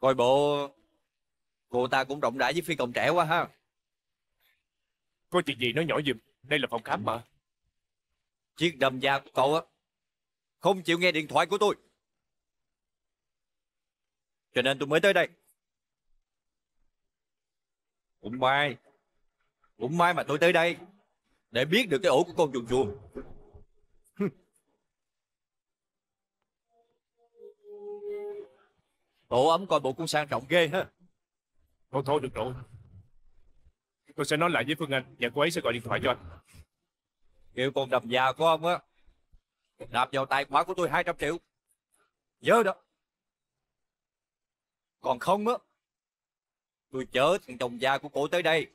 coi bộ cô ta cũng rộng rãi với phi công trẻ quá ha có chuyện gì nói nhỏ giùm đây là phòng khám mà chiếc đầm da của cậu á không chịu nghe điện thoại của tôi cho nên tôi mới tới đây cũng may cũng may mà tôi tới đây để biết được cái ổ của con chuồn chuồn Tổ ấm coi bộ cũng sang trọng ghê ha Thôi thôi được rồi Tôi sẽ nói lại với Phương Anh Và cô ấy sẽ gọi điện thoại cho anh Kêu con đầm già của ông á Nạp vào tài khoản của tôi 200 triệu Nhớ đó Còn không á Tôi chở thằng chồng già của cô tới đây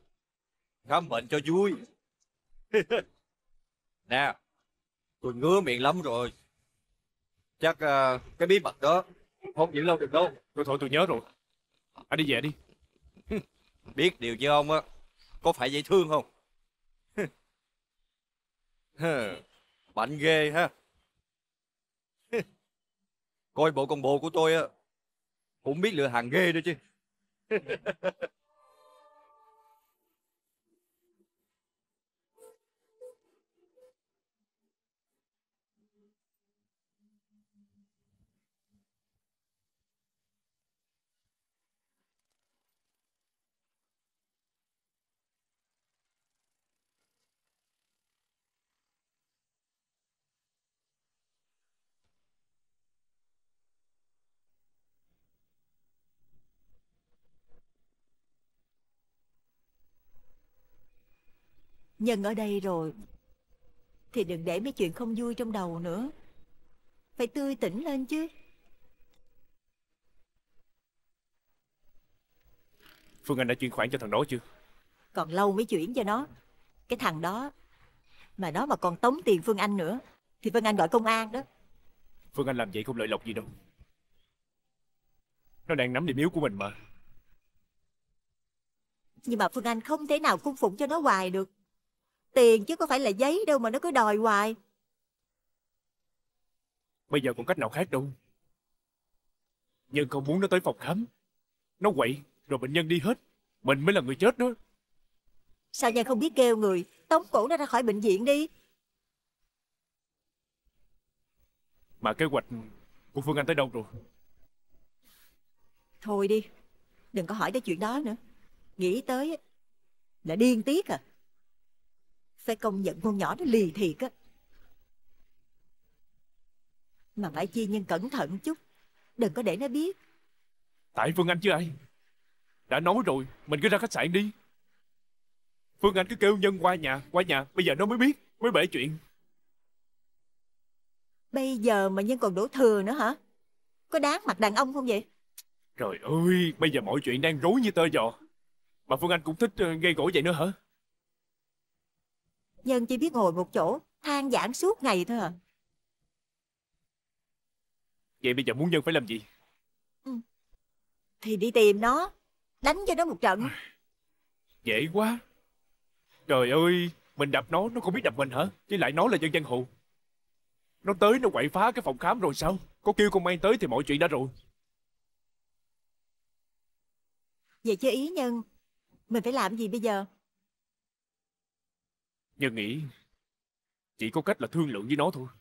Khám bệnh cho vui Nè Tôi ngứa miệng lắm rồi Chắc uh, cái bí mật đó không giữ lâu được đâu rồi thôi tôi nhớ rồi anh đi về đi biết điều như ông á có phải dễ thương không bệnh ghê ha coi bộ con bồ của tôi á cũng biết lựa hàng ghê đó chứ Nhân ở đây rồi Thì đừng để mấy chuyện không vui trong đầu nữa Phải tươi tỉnh lên chứ Phương Anh đã chuyển khoản cho thằng đó chưa Còn lâu mới chuyển cho nó Cái thằng đó Mà nó mà còn tống tiền Phương Anh nữa Thì Phương Anh gọi công an đó Phương Anh làm vậy không lợi lộc gì đâu Nó đang nắm điểm yếu của mình mà Nhưng mà Phương Anh không thể nào cung phụng cho nó hoài được tiền chứ có phải là giấy đâu mà nó cứ đòi hoài Bây giờ còn cách nào khác đâu Nhưng không muốn nó tới phòng khám Nó quậy rồi bệnh nhân đi hết Mình mới là người chết đó Sao nhân không biết kêu người Tống cổ nó ra khỏi bệnh viện đi Mà kế hoạch của Phương Anh tới đâu rồi Thôi đi Đừng có hỏi tới chuyện đó nữa Nghĩ tới là điên tiết à phải công nhận con nhỏ nó lì thiệt á mà phải chi nhân cẩn thận chút đừng có để nó biết tại phương anh chứ ai đã nói rồi mình cứ ra khách sạn đi phương anh cứ kêu nhân qua nhà qua nhà bây giờ nó mới biết mới bể chuyện bây giờ mà nhân còn đổ thừa nữa hả có đáng mặt đàn ông không vậy trời ơi bây giờ mọi chuyện đang rối như tơ giò mà phương anh cũng thích ờ, gây gỗ vậy nữa hả Nhân chỉ biết ngồi một chỗ than giảng suốt ngày thôi à Vậy bây giờ muốn Nhân phải làm gì ừ. Thì đi tìm nó Đánh cho nó một trận Dễ quá Trời ơi Mình đập nó Nó không biết đập mình hả chứ lại nó là dân giang hồ Nó tới nó quậy phá cái phòng khám rồi sao Có kêu công an tới thì mọi chuyện đã rồi Vậy chứ ý nhân Mình phải làm gì bây giờ nhưng nghĩ chỉ có cách là thương lượng với nó thôi.